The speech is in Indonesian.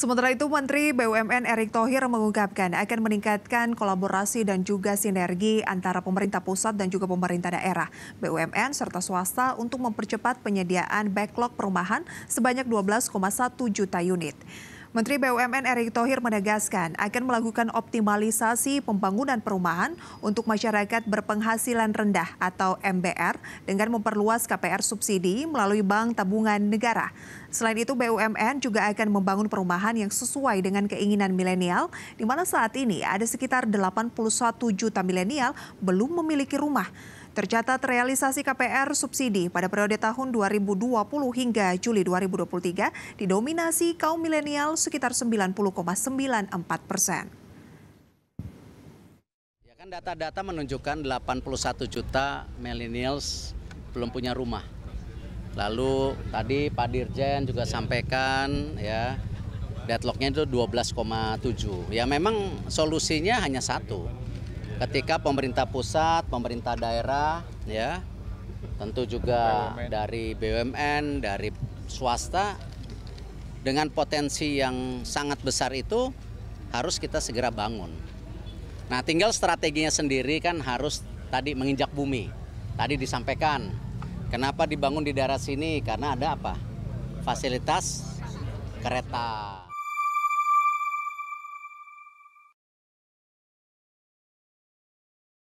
Sementara itu, Menteri BUMN Erick Thohir mengungkapkan akan meningkatkan kolaborasi dan juga sinergi antara pemerintah pusat dan juga pemerintah daerah, BUMN serta swasta untuk mempercepat penyediaan backlog perumahan sebanyak 12,1 juta unit. Menteri BUMN Erick Thohir menegaskan akan melakukan optimalisasi pembangunan perumahan untuk masyarakat berpenghasilan rendah atau MBR dengan memperluas KPR subsidi melalui Bank Tabungan Negara. Selain itu BUMN juga akan membangun perumahan yang sesuai dengan keinginan milenial di mana saat ini ada sekitar 81 juta milenial belum memiliki rumah. Tercatat realisasi KPR subsidi pada periode tahun 2020 hingga Juli 2023 didominasi kaum milenial sekitar 90,94 persen. Ya kan data-data menunjukkan 81 juta millennials belum punya rumah. Lalu tadi Pak Dirjen juga sampaikan ya deadlocknya itu 12,7. Ya memang solusinya hanya satu, ketika pemerintah pusat, pemerintah daerah, ya, tentu juga BUMN. dari BUMN, dari swasta, dengan potensi yang sangat besar itu harus kita segera bangun. Nah, tinggal strateginya sendiri kan harus tadi menginjak bumi. Tadi disampaikan, kenapa dibangun di daerah sini? Karena ada apa? Fasilitas kereta.